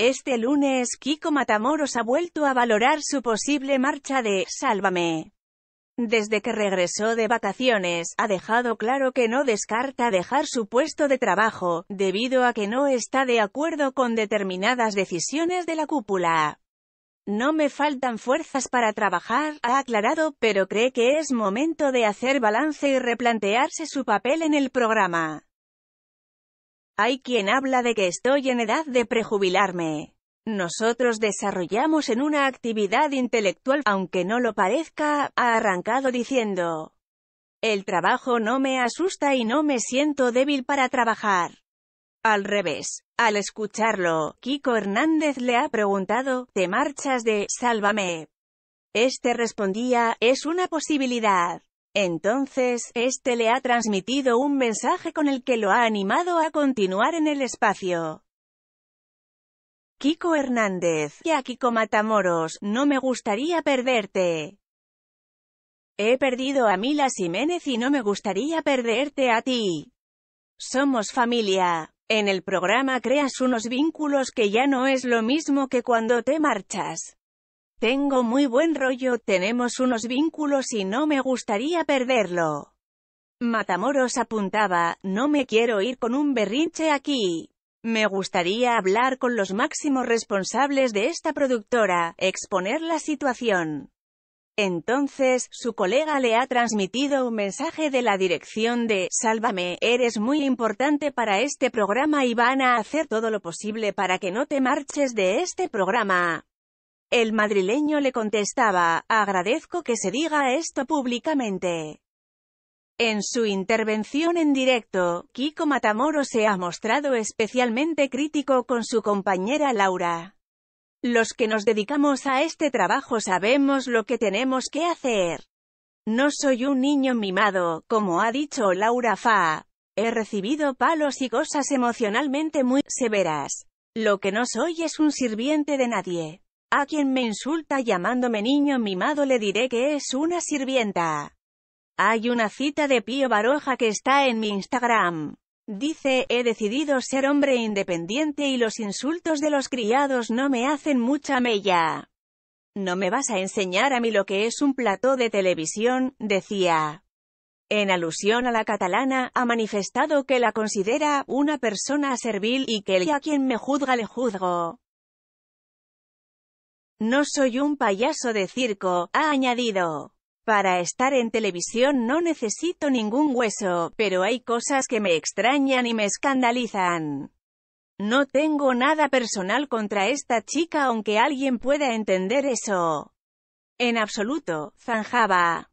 Este lunes Kiko Matamoros ha vuelto a valorar su posible marcha de Sálvame. Desde que regresó de vacaciones, ha dejado claro que no descarta dejar su puesto de trabajo, debido a que no está de acuerdo con determinadas decisiones de la cúpula. No me faltan fuerzas para trabajar, ha aclarado, pero cree que es momento de hacer balance y replantearse su papel en el programa. Hay quien habla de que estoy en edad de prejubilarme. Nosotros desarrollamos en una actividad intelectual, aunque no lo parezca, ha arrancado diciendo. El trabajo no me asusta y no me siento débil para trabajar. Al revés. Al escucharlo, Kiko Hernández le ha preguntado, ¿te marchas de Sálvame? Este respondía, es una posibilidad. Entonces, este le ha transmitido un mensaje con el que lo ha animado a continuar en el espacio. Kiko Hernández, y a Kiko Matamoros, no me gustaría perderte. He perdido a Mila Jiménez y no me gustaría perderte a ti. Somos familia. En el programa creas unos vínculos que ya no es lo mismo que cuando te marchas. Tengo muy buen rollo, tenemos unos vínculos y no me gustaría perderlo. Matamoros apuntaba, no me quiero ir con un berrinche aquí. Me gustaría hablar con los máximos responsables de esta productora, exponer la situación. Entonces, su colega le ha transmitido un mensaje de la dirección de «Sálvame, eres muy importante para este programa y van a hacer todo lo posible para que no te marches de este programa». El madrileño le contestaba, agradezco que se diga esto públicamente. En su intervención en directo, Kiko Matamoros se ha mostrado especialmente crítico con su compañera Laura. Los que nos dedicamos a este trabajo sabemos lo que tenemos que hacer. No soy un niño mimado, como ha dicho Laura Fa. He recibido palos y cosas emocionalmente muy severas. Lo que no soy es un sirviente de nadie. A quien me insulta llamándome niño mimado le diré que es una sirvienta. Hay una cita de Pío Baroja que está en mi Instagram. Dice, he decidido ser hombre independiente y los insultos de los criados no me hacen mucha mella. No me vas a enseñar a mí lo que es un plató de televisión, decía. En alusión a la catalana, ha manifestado que la considera una persona servil y que el a quien me juzga le juzgo. No soy un payaso de circo, ha añadido. Para estar en televisión no necesito ningún hueso, pero hay cosas que me extrañan y me escandalizan. No tengo nada personal contra esta chica aunque alguien pueda entender eso. En absoluto, zanjaba.